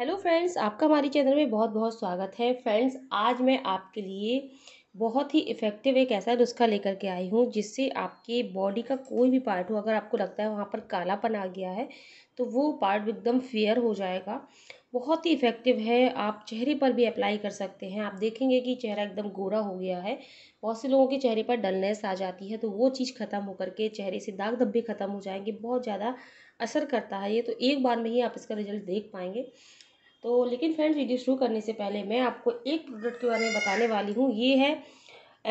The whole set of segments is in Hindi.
हेलो फ्रेंड्स आपका हमारे चैनल में बहुत बहुत स्वागत है फ्रेंड्स आज मैं आपके लिए बहुत ही इफ़ेक्टिव एक ऐसा नुस्खा लेकर के आई हूँ जिससे आपके बॉडी का कोई भी पार्ट हो अगर आपको लगता है वहाँ पर कालापन आ गया है तो वो पार्ट एकदम फेयर हो जाएगा बहुत ही इफ़ेक्टिव है आप चेहरे पर भी अप्लाई कर सकते हैं आप देखेंगे कि चेहरा एकदम गोरा हो गया है बहुत से लोगों के चेहरे पर डलनेस आ जाती है तो वो चीज़ ख़त्म होकर के चेहरे से दाग धब्बे ख़त्म हो जाएंगे बहुत ज़्यादा असर करता है ये तो एक बार में ही आप इसका रिजल्ट देख पाएंगे तो लेकिन फ्रेंड्स वीडियो शुरू करने से पहले मैं आपको एक प्रोडक्ट के बारे में बताने वाली हूँ ये है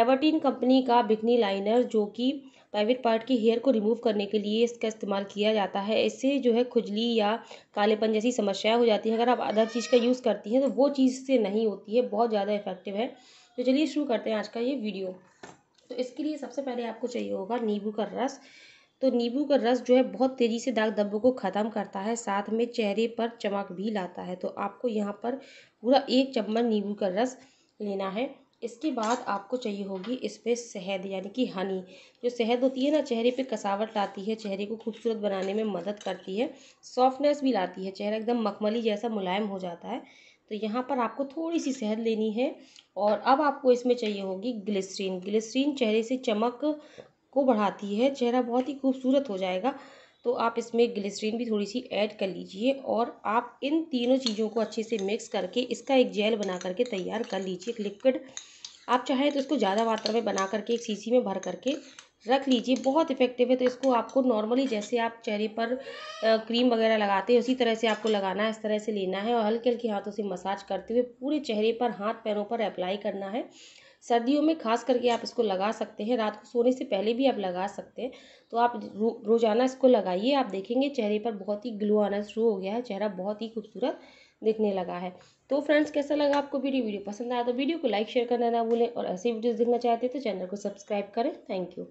एवर्टीन कंपनी का बिकनी लाइनर जो कि प्राइवेट पार्ट की हेयर को रिमूव करने के लिए इसका इस्तेमाल किया जाता है इससे जो है खुजली या कालेपन जैसी समस्याएं हो जाती हैं अगर आप अदर चीज़ का यूज़ करती हैं तो वो चीज़ से नहीं होती है बहुत ज़्यादा इफेक्टिव है तो चलिए शुरू करते हैं आज का ये वीडियो तो इसके लिए सबसे पहले आपको चाहिए होगा नींबू का रस तो नींबू का रस जो है बहुत तेज़ी से दाग धब्बों को ख़त्म करता है साथ में चेहरे पर चमक भी लाता है तो आपको यहाँ पर पूरा एक चम्मच नींबू का रस लेना है इसके बाद आपको चाहिए होगी इस पर शहद यानी कि हनी जो शहद होती है ना चेहरे पे कसावट लाती है चेहरे को खूबसूरत बनाने में मदद करती है सॉफ्टनेस भी लाती है चेहरा एकदम मखमली जैसा मुलायम हो जाता है तो यहाँ पर आपको थोड़ी सी शहद लेनी है और अब आपको इसमें चाहिए होगी ग्लिसरीन ग्लिसरीन चेहरे से चमक को बढ़ाती है चेहरा बहुत ही खूबसूरत हो जाएगा तो आप इसमें ग्लिसरीन भी थोड़ी सी ऐड कर लीजिए और आप इन तीनों चीज़ों को अच्छे से मिक्स करके इसका एक जेल बना करके तैयार कर लीजिए एक लिक्विड आप चाहें तो इसको ज़्यादा मात्रा में बना करके एक सीसी में भर करके रख लीजिए बहुत इफेक्टिव है तो इसको आपको नॉर्मली जैसे आप चेहरे पर क्रीम वगैरह लगाते हैं उसी तरह से आपको लगाना है इस तरह से लेना है और हल्के हल्के हाथों से मसाज करते हुए पूरे चेहरे पर हाथ पैरों पर अप्लाई करना है सर्दियों में खास करके आप इसको लगा सकते हैं रात को सोने से पहले भी आप लगा सकते हैं तो आप रो, रोज़ाना इसको लगाइए आप देखेंगे चेहरे पर बहुत ही ग्लो आना शुरू हो गया है चेहरा बहुत ही खूबसूरत दिखने लगा है तो फ्रेंड्स कैसा लगा आपको वीडियो वीडियो पसंद आया तो वीडियो को लाइक शेयर करना ना भूलें और ऐसे वीडियोज़ देखना चाहते हैं तो चैनल को सब्सक्राइब करें थैंक यू